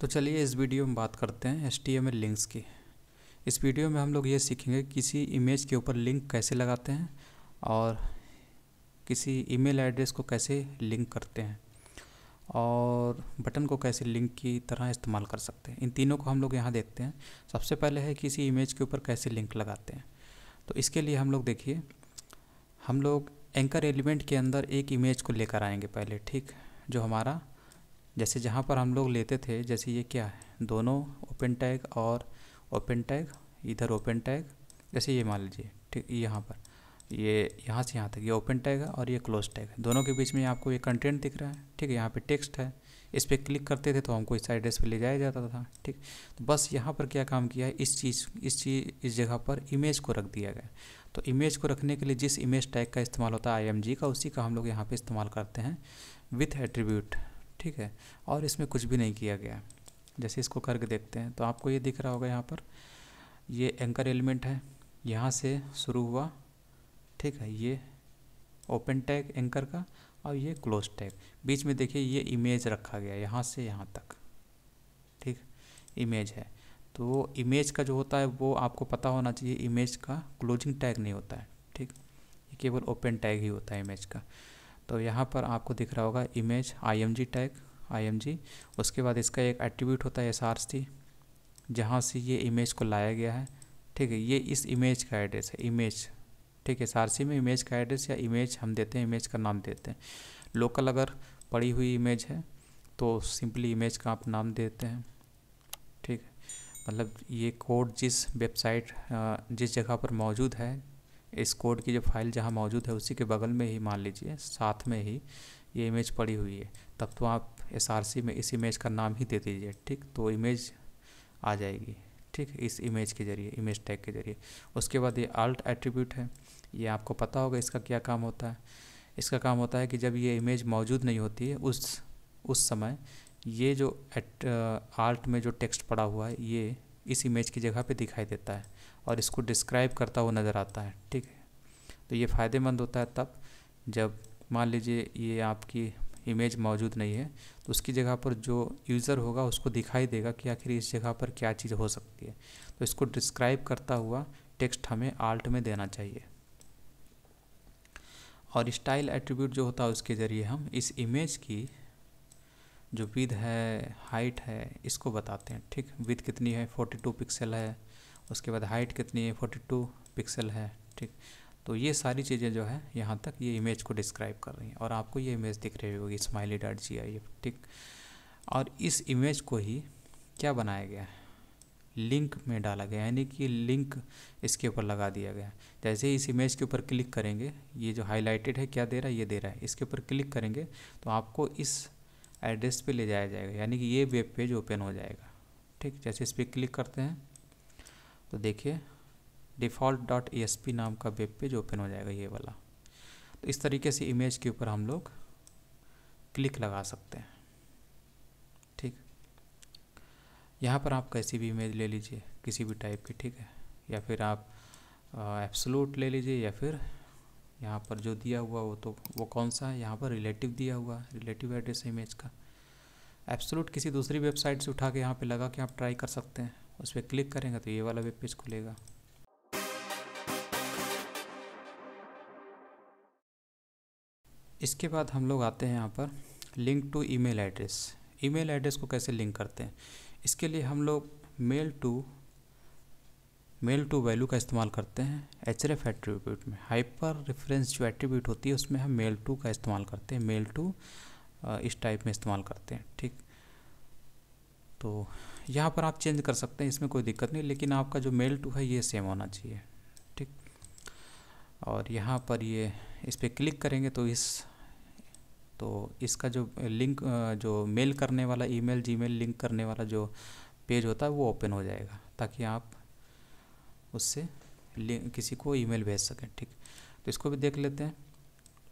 तो चलिए इस वीडियो में बात करते हैं एल लिंक्स की इस वीडियो में हम लोग ये सीखेंगे किसी इमेज के ऊपर लिंक कैसे लगाते हैं और किसी ईमेल एड्रेस को कैसे लिंक करते हैं और बटन को कैसे लिंक की तरह इस्तेमाल कर सकते हैं इन तीनों को हम लोग यहाँ देखते हैं सबसे पहले है किसी इमेज के ऊपर कैसे लिंक लगाते हैं तो इसके लिए हम लोग देखिए हम लोग एंकर एलिमेंट के अंदर एक इमेज को लेकर आएंगे पहले ठीक जो हमारा जैसे जहाँ पर हम लोग लेते थे जैसे ये क्या है दोनों ओपन टैग और ओपन टैग इधर ओपन टैग जैसे ये मान लीजिए ठीक यहाँ पर ये यहाँ से यहाँ तक ये ओपन टैग है और ये क्लोज टैग है दोनों के बीच में आपको ये कंटेंट दिख रहा है ठीक है यहाँ पे टेक्स्ट है इस पर क्लिक करते थे तो हमको इस एड्रेस पर ले जाया जाता था ठीक तो बस यहाँ पर क्या काम किया है इस चीज़ इस चीज़ इस जगह पर इमेज को रख दिया गया तो इमेज को रखने के लिए जिस इमेज टैग का इस्तेमाल होता है आई का उसी का हम लोग यहाँ पर इस्तेमाल करते हैं विथ एट्रीब्यूट ठीक है और इसमें कुछ भी नहीं किया गया जैसे इसको करके देखते हैं तो आपको ये दिख रहा होगा यहाँ पर ये एंकर एलिमेंट है यहाँ से शुरू हुआ ठीक है ये ओपन टैग एंकर का और ये क्लोज टैग बीच में देखिए ये इमेज रखा गया यहाँ से यहाँ तक ठीक इमेज है तो इमेज का जो होता है वो आपको पता होना चाहिए इमेज का क्लोजिंग टैग नहीं होता है ठीक केवल ओपन टैग ही होता है इमेज का तो यहाँ पर आपको दिख रहा होगा इमेज आई टैग आई उसके बाद इसका एक एट्रीब्यूट होता है एस आर सी जहाँ से ये इमेज को लाया गया है ठीक है ये इस इमेज का एड्रेस है इमेज ठीक है एस में इमेज का एड्रेस या इमेज हम देते हैं इमेज का नाम देते हैं लोकल अगर पड़ी हुई इमेज है तो सिंपली इमेज का आप नाम देते हैं ठीक है मतलब ये कोड जिस वेबसाइट जिस जगह पर मौजूद है इस कोड की जो फाइल जहाँ मौजूद है उसी के बगल में ही मान लीजिए साथ में ही ये इमेज पड़ी हुई है तब तो आप एस में इस इमेज का नाम ही दे दीजिए ठीक तो इमेज आ जाएगी ठीक इस इमेज के जरिए इमेज टैग के जरिए उसके बाद ये आल्ट एट्रीब्यूट है ये आपको पता होगा इसका क्या काम होता है इसका काम होता है कि जब ये इमेज मौजूद नहीं होती है उस उस समय ये जो एट आल्ट में जो टेक्स्ट पड़ा हुआ है ये इस इमेज की जगह पे दिखाई देता है और इसको डिस्क्राइब करता हुआ नज़र आता है ठीक है तो ये फ़ायदेमंद होता है तब जब मान लीजिए ये आपकी इमेज मौजूद नहीं है तो उसकी जगह पर जो यूज़र होगा उसको दिखाई देगा कि आखिर इस जगह पर क्या चीज़ हो सकती है तो इसको डिस्क्राइब करता हुआ टेक्स्ट हमें आल्ट में देना चाहिए और स्टाइल एट्रीब्यूट जो होता है उसके ज़रिए हम इस इमेज की जो विद है हाइट है इसको बताते हैं ठीक विद कितनी है 42 पिक्सल है उसके बाद हाइट कितनी है फोर्टी टू पिक्सल है ठीक तो ये सारी चीज़ें जो है यहाँ तक ये इमेज को डिस्क्राइब कर रही हैं और आपको ये इमेज दिख रही होगी smiley dot G I F ठीक और इस इमेज को ही क्या बनाया गया है लिंक में डाला गया यानी कि लिंक इसके ऊपर लगा दिया गया जैसे ही इस इमेज के ऊपर क्लिक करेंगे ये जो हाईलाइटेड है क्या दे रहा है ये दे रहा है इसके ऊपर क्लिक करेंगे तो आपको इस एड्रेस पे ले जाया जाएगा यानी कि ये वेब पेज ओपन हो जाएगा ठीक जैसे इस पर क्लिक करते हैं तो देखिए default dot E S P नाम का वेब पेज ओपन हो जाएगा ये वाला तो इस तरीके से इमेज के ऊपर हम लोग क्लिक लगा सकते हैं ठीक यहाँ पर आप कैसी भी इमेज ले लीजिए किसी भी टाइप की ठीक है या फिर आप एप्सलूट ले लीजिए या फिर यहाँ पर जो दिया हुआ वो तो वो कौन सा है यहाँ पर रिलेटिव दिया हुआ रिलेटिव एड्रेस है इमेज का एप्सलूट किसी दूसरी वेबसाइट से उठा के यहाँ पे लगा के आप ट्राई कर सकते हैं उस पर क्लिक करेंगे तो ये वाला वेब पेज खुलेगा इसके बाद हम लोग आते हैं यहाँ पर link to email address email address को कैसे लिंक करते हैं इसके लिए हम लोग mail to mail to value का इस्तेमाल करते हैं एच आर एफ एट्रीब्यूट में हाइपर रेफरेंस जो एट्रीब्यूट होती है उसमें हम मेल टू का इस्तेमाल करते हैं मेल टू इस टाइप में इस्तेमाल करते हैं ठीक तो यहाँ पर आप चेंज कर सकते हैं इसमें कोई दिक्कत नहीं लेकिन आपका जो मेल टू है ये सेम होना चाहिए ठीक और यहाँ पर ये इस पर क्लिक करेंगे तो इस तो इसका जो लिंक जो मेल करने वाला ईमेल जीमेल लिंक करने वाला जो पेज होता है वो ओपन हो जाएगा ताकि आप उससे किसी को ईमेल भेज सकें ठीक तो इसको भी देख लेते हैं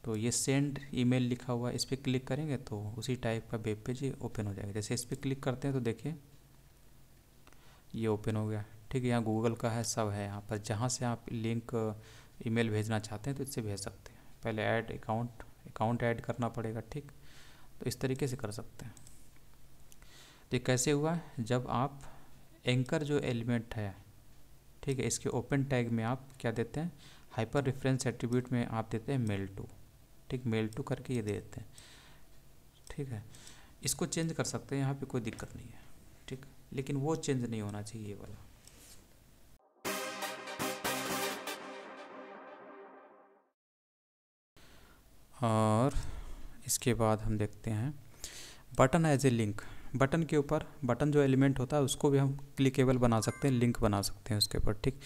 तो ये सेंड ईमेल लिखा हुआ है इस पर क्लिक करेंगे तो उसी टाइप का वेब पेज ओपन हो जाएगा जैसे इस पर क्लिक करते हैं तो देखिए ये ओपन हो गया ठीक है यहाँ गूगल का है सब है यहाँ पर जहाँ से आप लिंक ईमेल भेजना चाहते हैं तो इससे भेज सकते हैं पहले ऐड अकाउंट अकाउंट ऐड करना पड़ेगा ठीक तो इस तरीके से कर सकते हैं तो ये कैसे हुआ जब आप एंकर जो एलिमेंट है ठीक है इसके ओपन टैग में आप क्या देते हैं हाइपर रेफरेंस एट्रीब्यूट में आप देते हैं मेल टू ठीक मेल टू करके ये दे देते हैं ठीक है इसको चेंज कर सकते हैं यहाँ पे कोई दिक्कत नहीं है लेकिन वो चेंज नहीं होना चाहिए वाला और इसके बाद हम देखते हैं button as a link button के ऊपर बटन जो एलिमेंट होता है उसको भी हम क्लिकेबल बना सकते हैं लिंक बना सकते हैं उसके ऊपर ठीक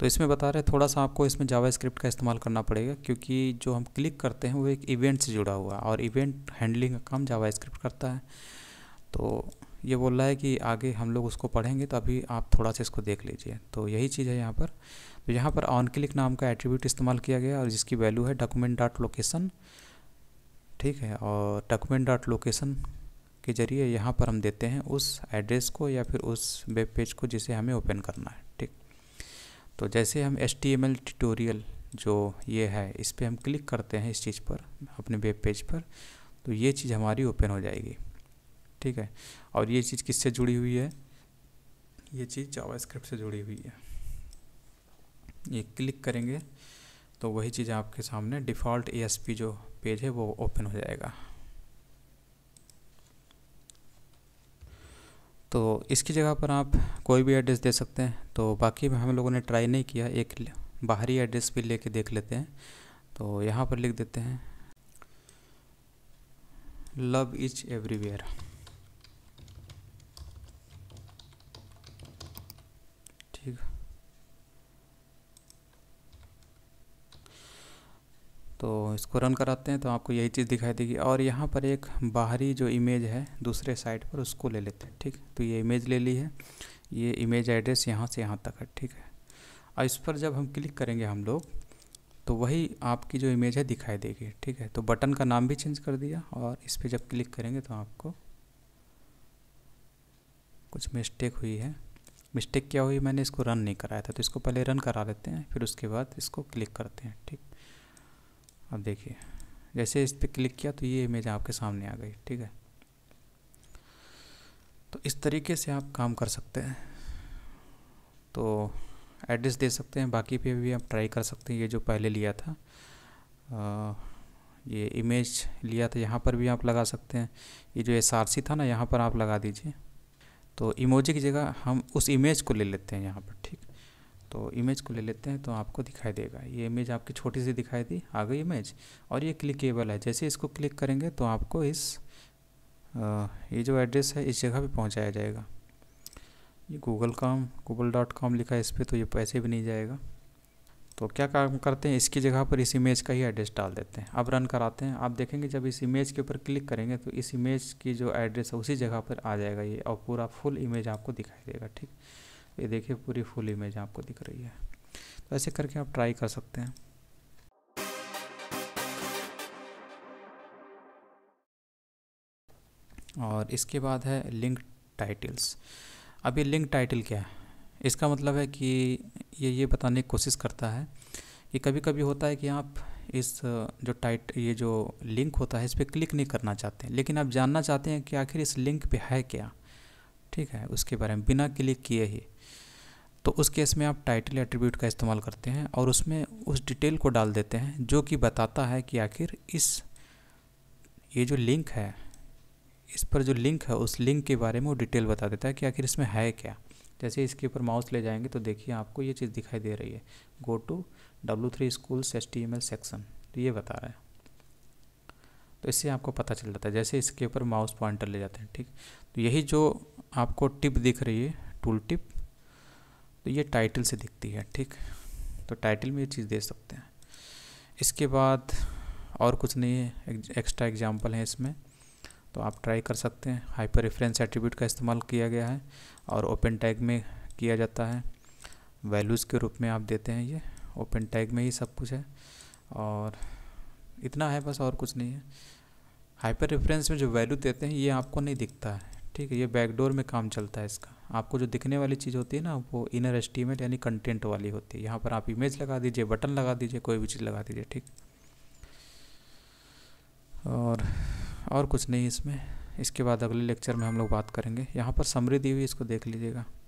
तो इसमें बता रहे थोड़ा सा आपको इसमें जावा स्क्रिप्ट का इस्तेमाल करना पड़ेगा क्योंकि जो हम क्लिक करते हैं वो एक इवेंट से जुड़ा हुआ है और इवेंट हैंडलिंग का काम जावा स्क्रिप्ट करता है तो ये बोल रहा है कि आगे हम लोग उसको पढ़ेंगे तो अभी आप थोड़ा सा इसको देख लीजिए तो यही चीज़ है यहाँ पर तो यहाँ पर ऑन क्लिक नाम का एट्रीब्यूट इस्तेमाल किया गया और जिसकी वैल्यू है डॉक्यूमेंट डॉट लोकेशन ठीक है और डॉक्यूमेंट डॉट लोकेशन के ज़रिए यहाँ पर हम देते हैं उस एड्रेस को या फिर उस वेब पेज को जिसे हमें ओपन करना है ठीक तो जैसे हम H T M L tutorial जो ये है इस पर हम क्लिक करते हैं इस चीज़ पर अपने वेब पेज पर तो ये चीज़ हमारी ओपन हो जाएगी ठीक है और ये चीज़ किससे जुड़ी हुई है ये चीज़ जावास्क्रिप्ट से जुड़ी हुई है ये क्लिक करेंगे तो वही चीज़ आपके सामने डिफ़ॉल्ट एएसपी जो पेज है वो ओपन हो जाएगा तो इसकी जगह पर आप कोई भी एड्रेस दे सकते हैं तो बाकी भी हम लोगों ने ट्राई नहीं किया एक बाहरी एड्रेस भी लेके देख लेते हैं तो यहाँ पर लिख देते हैं लव इज एवरीवेयर तो इसको रन कराते हैं तो आपको यही चीज़ दिखाई देगी और यहाँ पर एक बाहरी जो इमेज है दूसरे साइड पर उसको ले लेते हैं ठीक तो ये इमेज ले ली है ये इमेज एड्रेस यहाँ से यहाँ तक है ठीक है और इस पर जब हम क्लिक करेंगे हम लोग तो वही आपकी जो इमेज है दिखाई देगी ठीक है तो बटन का नाम भी चेंज कर दिया और इस पर जब क्लिक करेंगे तो आपको कुछ मिस्टेक हुई है मिस्टेक क्या हुई मैंने इसको रन नहीं कराया था तो इसको पहले रन करा लेते हैं फिर उसके बाद इसको क्लिक करते हैं ठीक अब देखिए जैसे इस पर क्लिक किया तो ये इमेज आपके सामने आ गई ठीक है तो इस तरीके से आप काम कर सकते हैं तो एड्रेस दे सकते हैं बाकी पे भी आप ट्राई कर सकते हैं ये जो पहले लिया था आ, ये इमेज लिया था यहाँ पर भी आप लगा सकते हैं ये जो एस था ना यहाँ पर आप लगा दीजिए तो इमोजी की जगह हम उस इमेज को ले लेते हैं यहाँ पर ठीक तो इमेज को ले लेते हैं तो आपको दिखाई देगा ये इमेज आपकी छोटी सी दिखाई दी आ गई इमेज और ये क्लिकेबल है जैसे इसको क्लिक करेंगे तो आपको इस आ, ये जो एड्रेस है इस जगह पे पहुंचाया जाएगा ये Google com Google dot com लिखा है इस पर तो ये पैसे भी नहीं जाएगा तो क्या काम करते हैं इसकी जगह पर इस इमेज का ही एड्रेस डाल देते हैं अब रन कराते हैं आप देखेंगे जब इस इमेज के ऊपर क्लिक करेंगे तो इस इमेज की जो एड्रेस है उसी जगह पर आ जाएगा ये और पूरा फुल इमेज आपको दिखाई देगा ठीक ये देखिए पूरी फुल इमेज आपको दिख रही है तो ऐसे करके आप ट्राई कर सकते हैं और इसके बाद है लिंक टाइटल्स अब ये लिंक टाइटल क्या है इसका मतलब है कि ये ये बताने की कोशिश करता है कि कभी कभी होता है कि आप इस जो टाइट ये जो लिंक होता है इस पर क्लिक नहीं करना चाहते हैं लेकिन आप जानना चाहते हैं कि आखिर इस लिंक पे है क्या ठीक है उसके बारे में बिना क्लिक किए ही तो उस केस में आप टाइटल एट्रीब्यूट का इस्तेमाल करते हैं और उसमें उस डिटेल को डाल देते हैं जो कि बताता है कि आखिर इस ये जो लिंक है इस पर जो लिंक है उस लिंक के बारे में वो डिटेल बता देता है कि आखिर इसमें है क्या जैसे इसके ऊपर माउस ले जाएंगे तो देखिए आपको ये चीज़ दिखाई दे रही है go to W three schools H T M L section तो ये बता रहा है तो इससे आपको पता चल जाता है जैसे इसके ऊपर माउस पॉइंटर ले जाते हैं ठीक तो यही जो आपको टिप दिख रही है टूल टिप तो ये टाइटल से दिखती है ठीक तो टाइटल में ये चीज़ दे सकते हैं इसके बाद और कुछ नहीं है एक, एक्स्ट्रा एग्जाम्पल है इसमें तो आप ट्राई कर सकते हैं हाइपर रेफरेंस एट्रीब्यूट का इस्तेमाल किया गया है और ओपन टैग में किया जाता है वैल्यूज़ के रूप में आप देते हैं ये ओपन टैग में ही सब कुछ है और इतना है बस और कुछ नहीं है हाइपर रेफरेंस में जो वैल्यू देते हैं ये आपको नहीं दिखता है ठीक है ये बैकडोर में काम चलता है इसका आपको जो दिखने वाली चीज़ होती है ना वो इनर एस्टीमेट यानी कंटेंट वाली होती है यहाँ पर आप इमेज लगा दीजिए बटन लगा दीजिए कोई भी चीज़ लगा दीजिए ठीक और और कुछ नहीं इसमें इसके बाद अगले लेक्चर में हम लोग बात करेंगे यहाँ पर समृद्धि हुई इसको देख लीजिएगा